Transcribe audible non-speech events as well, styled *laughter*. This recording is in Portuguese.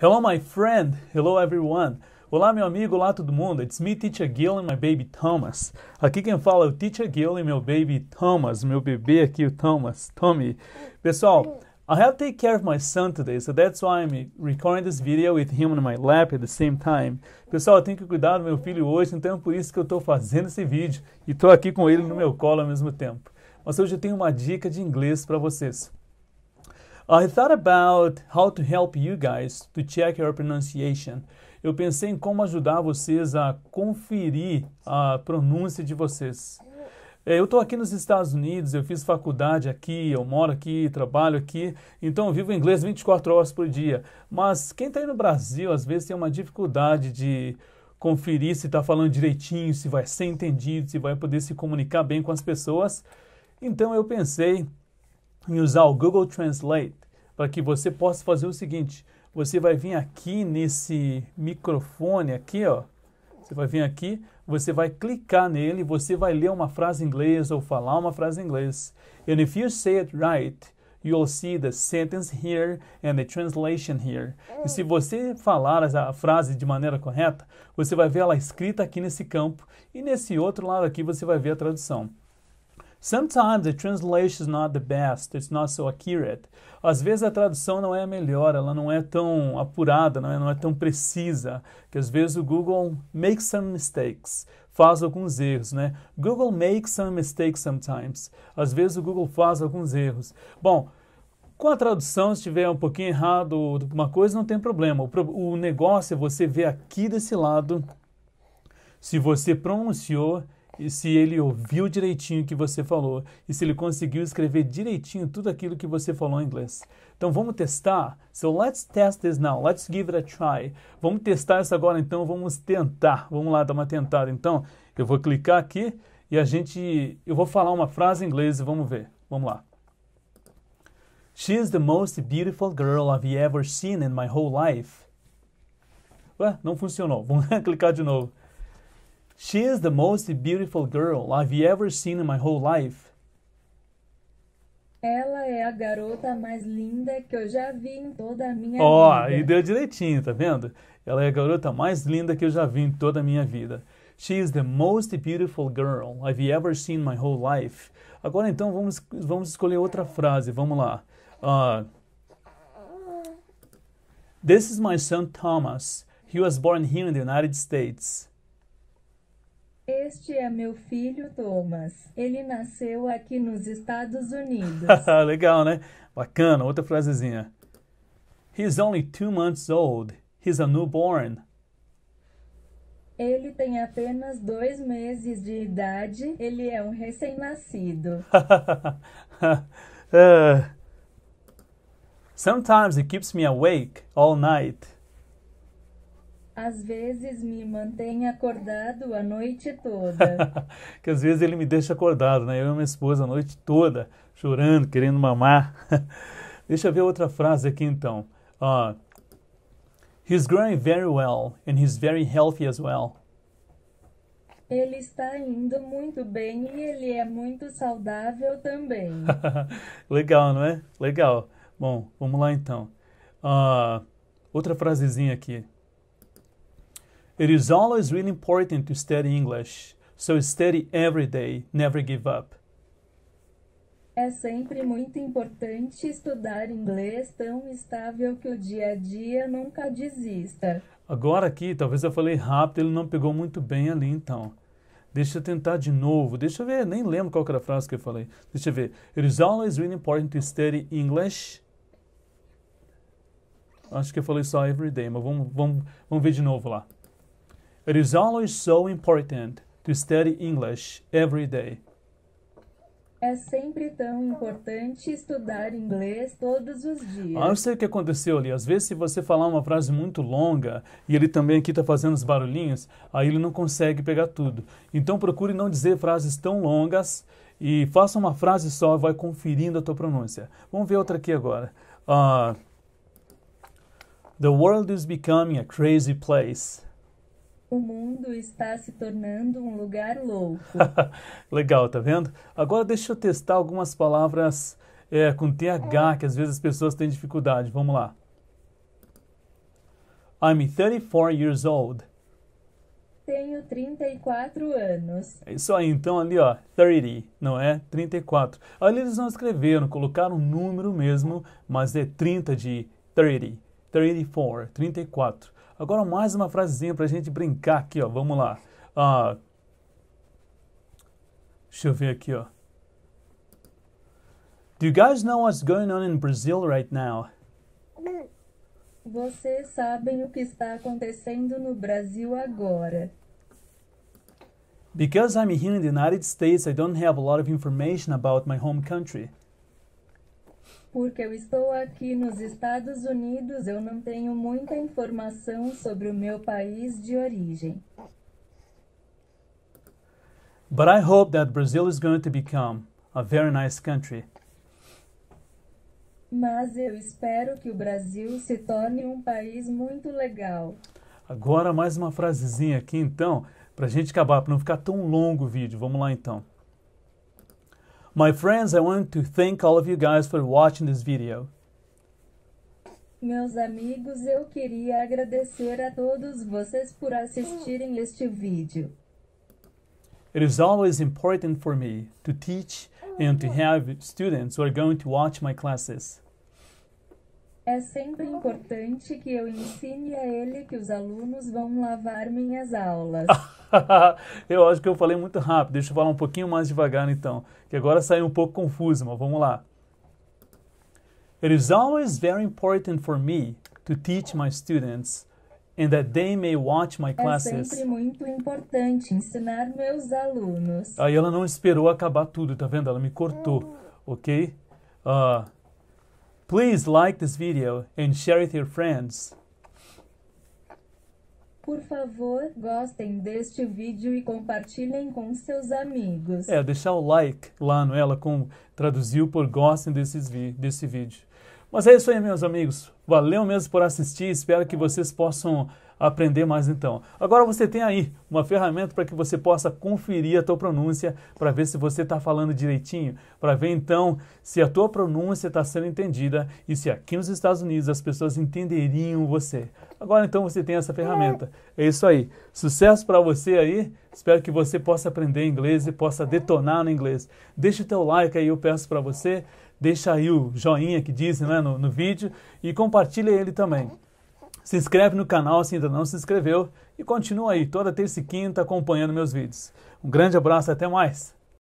Hello, my friend. Hello, everyone. Olá, meu amigo. Olá, todo mundo. It's me, Teacher Gill, and my baby Thomas. Aqui quem fala é o Teacher Gill e meu baby Thomas, meu bebê aqui, o Thomas, Tommy. Pessoal, I have to take care of my son today, so that's why I'm recording this video with him on my lap at the same time. Pessoal, eu tenho que cuidar do meu filho hoje, então é por isso que eu estou fazendo esse vídeo e estou aqui com ele no meu colo ao mesmo tempo. Mas hoje eu tenho uma dica de inglês para vocês. I thought about how to help you guys to check your pronunciation. Eu pensei em como ajudar vocês a conferir a pronúncia de vocês. É, eu estou aqui nos Estados Unidos, eu fiz faculdade aqui, eu moro aqui, trabalho aqui, então eu vivo inglês 24 horas por dia. Mas quem está aí no Brasil, às vezes tem uma dificuldade de conferir se está falando direitinho, se vai ser entendido, se vai poder se comunicar bem com as pessoas. Então eu pensei em usar o Google Translate para que você possa fazer o seguinte: você vai vir aqui nesse microfone aqui, ó. Você vai vir aqui, você vai clicar nele, você vai ler uma frase em inglês ou falar uma frase em inglês. And if you say it right, you'll see the sentence here and the translation here. E se você falar a frase de maneira correta, você vai ver ela escrita aqui nesse campo e nesse outro lado aqui você vai ver a tradução. Sometimes the translation is not the best, it's not so accurate. Às vezes a tradução não é a melhor, ela não é tão apurada, não é, não é tão precisa, que às vezes o Google makes some mistakes, faz alguns erros, né? Google makes some mistakes sometimes. Às vezes o Google faz alguns erros. Bom, com a tradução, se estiver um pouquinho errado alguma coisa, não tem problema. O, o negócio é você ver aqui desse lado se você pronunciou e se ele ouviu direitinho o que você falou e se ele conseguiu escrever direitinho tudo aquilo que você falou em inglês. Então vamos testar. So let's test this now. Let's give it a try. Vamos testar isso agora então, vamos tentar. Vamos lá dar uma tentada então. Eu vou clicar aqui e a gente eu vou falar uma frase em inglês e vamos ver. Vamos lá. She is the most beautiful girl I've ever seen in my whole life. Ué, não funcionou. Vamos *laughs* clicar de novo. She is the most beautiful girl I've ever seen in my whole life. Ela é a garota mais linda que eu já vi em toda a minha oh, vida. Ó, e deu direitinho, tá vendo? Ela é a garota mais linda que eu já vi em toda a minha vida. She is the most beautiful girl I've ever seen in my whole life. Agora então vamos, vamos escolher outra frase. Vamos lá. Uh, this is my son Thomas. He was born here in the United States. Este é meu filho Thomas. Ele nasceu aqui nos Estados Unidos. *laughs* Legal, né? Bacana. Outra frasezinha. He's only two months old. He's a newborn. Ele tem apenas dois meses de idade. Ele é um recém-nascido. uh, *laughs* sometimes it keeps me awake all night às vezes me mantém acordado a noite toda. *laughs* que às vezes ele me deixa acordado, né? Eu e minha esposa a noite toda, chorando, querendo mamar. *laughs* deixa eu ver outra frase aqui então. Uh, he's growing very well and he's very healthy as well. Ele está indo muito bem e ele é muito saudável também. *laughs* Legal, não é? Legal. Bom, vamos lá então. Uh, outra frasezinha aqui. It is always really important to study English, so study every day, never give up. É sempre muito importante estudar inglês, tão estável que o dia a dia nunca desista. Agora aqui, talvez eu falei rápido, ele não pegou muito bem ali então. Deixa eu tentar de novo. Deixa eu ver, nem lembro qual era a frase que eu falei. Deixa eu ver. It is always really important to study English. Acho que eu falei só every day, mas vamos, vamos, vamos ver de novo lá. It is always so important to study English every day. É sempre tão importante estudar inglês todos os dias. Ah, eu sei o que aconteceu ali. Às vezes, se você falar uma frase muito longa e ele também aqui está fazendo os barulhinhos, aí ele não consegue pegar tudo. Então, procure não dizer frases tão longas e faça uma frase só e vai conferindo a tua pronúncia. Vamos ver outra aqui agora. Uh, the world is becoming a crazy place. O mundo está se tornando um lugar louco. *laughs* Legal, tá vendo? Agora deixa eu testar algumas palavras é, com TH, que às vezes as pessoas têm dificuldade. Vamos lá. I'm 34 years old. Tenho 34 anos. É isso aí, então ali ó, 30, não é? 34. Ali eles não escreveram, colocaram um número mesmo, mas é 30 de 30, 34, 34. Agora mais uma frasezinha para a gente brincar aqui, ó. Vamos lá. Ah, deixa eu ver aqui, ó. Do you guys know what's going on in Brazil right now? Vocês sabem o que está acontecendo no Brasil agora. Because I'm here in the United States, I don't have a lot of information about my home country. Porque eu estou aqui nos Estados Unidos, eu não tenho muita informação sobre o meu país de origem. But I hope that Brazil is going to become a very nice country. Mas eu espero que o Brasil se torne um país muito legal. Agora mais uma frasezinha aqui então, para a gente acabar, para não ficar tão longo o vídeo. Vamos lá então. My friends, I want to thank all of you guys for watching this video. Meus amigos, eu queria agradecer a todos vocês por assistirem este vídeo. It is always important for me to teach and to have students who are going to watch my classes. É sempre importante que eu ensine a ele que os alunos vão lavar minhas aulas. *laughs* *laughs* eu acho que eu falei muito rápido. Deixa eu falar um pouquinho mais devagar então, que agora saiu um pouco confuso, mas vamos lá. It is always very important for me to teach my students and that they may watch my é classes. É sempre muito importante ensinar meus alunos. Aí ela não esperou acabar tudo, tá vendo? Ela me cortou, ok? Uh, please like this video and share it with your friends. Por favor, gostem deste vídeo e compartilhem com seus amigos. É, deixar o like lá, no Ela com, traduziu por gostem desses vi, desse vídeo. Mas é isso aí, meus amigos. Valeu mesmo por assistir. Espero que vocês possam aprender mais então. Agora você tem aí uma ferramenta para que você possa conferir a tua pronúncia, para ver se você está falando direitinho, para ver então se a tua pronúncia está sendo entendida e se aqui nos Estados Unidos as pessoas entenderiam você. Agora então você tem essa ferramenta. É isso aí. Sucesso para você aí. Espero que você possa aprender inglês e possa detonar no inglês. Deixa o teu like aí, eu peço para você. Deixa aí o joinha que dizem né, no, no vídeo e compartilha ele também. Se inscreve no canal se ainda não se inscreveu e continua aí toda terça e quinta acompanhando meus vídeos. Um grande abraço, até mais!